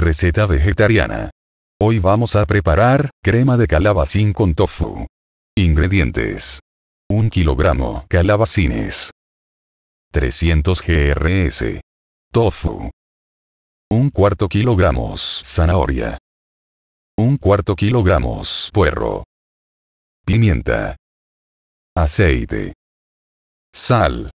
Receta vegetariana. Hoy vamos a preparar crema de calabacín con tofu. Ingredientes. 1 kilogramo calabacines. 300 grs. Tofu. 1 cuarto kilogramos zanahoria. 1 cuarto kilogramos puerro. Pimienta. Aceite. Sal.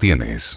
Tienes